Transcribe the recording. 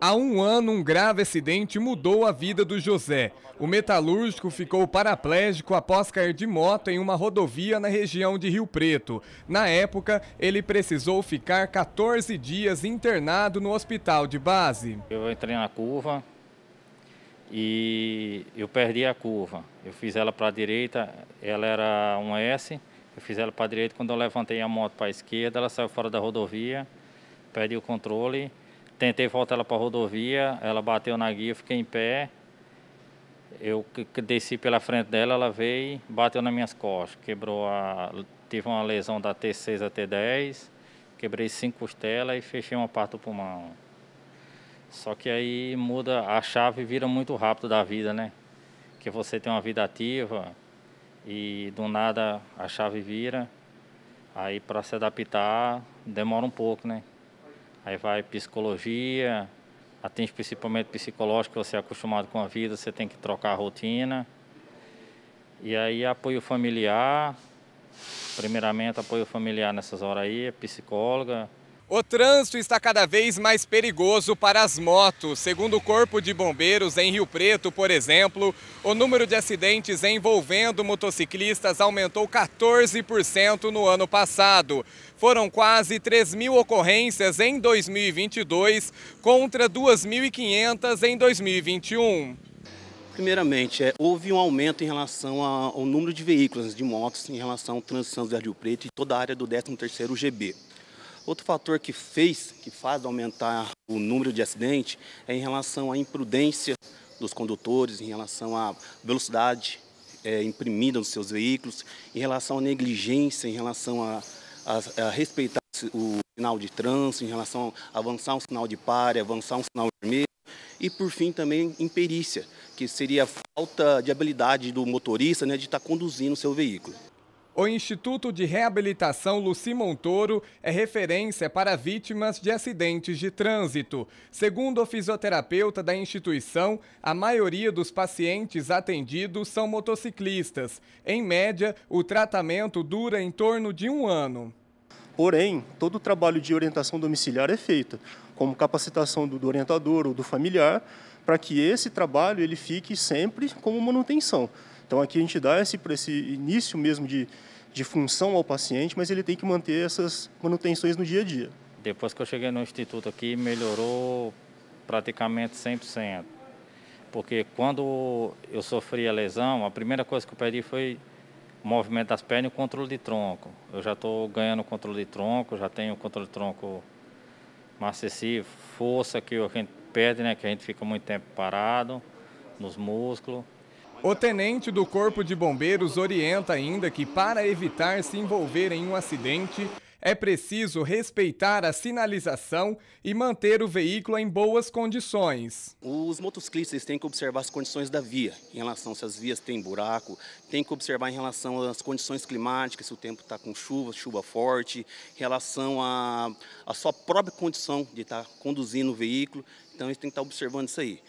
Há um ano, um grave acidente mudou a vida do José. O metalúrgico ficou paraplégico após cair de moto em uma rodovia na região de Rio Preto. Na época, ele precisou ficar 14 dias internado no hospital de base. Eu entrei na curva e eu perdi a curva. Eu fiz ela para a direita, ela era um S, eu fiz ela para a direita. Quando eu levantei a moto para a esquerda, ela saiu fora da rodovia, perdi o controle tentei voltar ela para a rodovia, ela bateu na guia, fiquei em pé. Eu desci pela frente dela, ela veio, bateu nas minhas costas, quebrou a. Tive uma lesão da T6 a T10, quebrei cinco costelas e fechei uma parte do pulmão. Só que aí muda, a chave vira muito rápido da vida, né? Que você tem uma vida ativa e do nada a chave vira, aí para se adaptar demora um pouco, né? Aí vai psicologia, atende principalmente psicológico, você é acostumado com a vida, você tem que trocar a rotina. E aí apoio familiar, primeiramente apoio familiar nessas horas aí, é psicóloga, o trânsito está cada vez mais perigoso para as motos. Segundo o Corpo de Bombeiros, em Rio Preto, por exemplo, o número de acidentes envolvendo motociclistas aumentou 14% no ano passado. Foram quase 3 mil ocorrências em 2022 contra 2.500 em 2021. Primeiramente, é, houve um aumento em relação ao número de veículos, de motos, em relação ao Transição do Rio Preto e toda a área do 13º GB. Outro fator que fez, que faz aumentar o número de acidentes é em relação à imprudência dos condutores, em relação à velocidade é, imprimida nos seus veículos, em relação à negligência, em relação a, a, a respeitar o sinal de trânsito, em relação a avançar um sinal de pare, avançar um sinal vermelho e por fim também imperícia, que seria a falta de habilidade do motorista né, de estar conduzindo o seu veículo. O Instituto de Reabilitação Luci Montoro é referência para vítimas de acidentes de trânsito. Segundo o fisioterapeuta da instituição, a maioria dos pacientes atendidos são motociclistas. Em média, o tratamento dura em torno de um ano. Porém, todo o trabalho de orientação domiciliar é feito, como capacitação do, do orientador ou do familiar, para que esse trabalho ele fique sempre como manutenção. Então, aqui a gente dá esse, esse início mesmo de, de função ao paciente, mas ele tem que manter essas manutenções no dia a dia. Depois que eu cheguei no instituto aqui, melhorou praticamente 100%. Porque quando eu sofri a lesão, a primeira coisa que eu pedi foi movimento das pernas e o controle de tronco. Eu já estou ganhando controle de tronco, já tenho controle de tronco mais excessivo, força que a gente perde, né, que a gente fica muito tempo parado nos músculos. O tenente do Corpo de Bombeiros orienta ainda que para evitar se envolver em um acidente, é preciso respeitar a sinalização e manter o veículo em boas condições. Os motociclistas têm que observar as condições da via, em relação se as vias têm buraco, tem que observar em relação às condições climáticas, se o tempo está com chuva, chuva forte, em relação à sua própria condição de estar tá conduzindo o veículo. Então, eles têm que estar tá observando isso aí.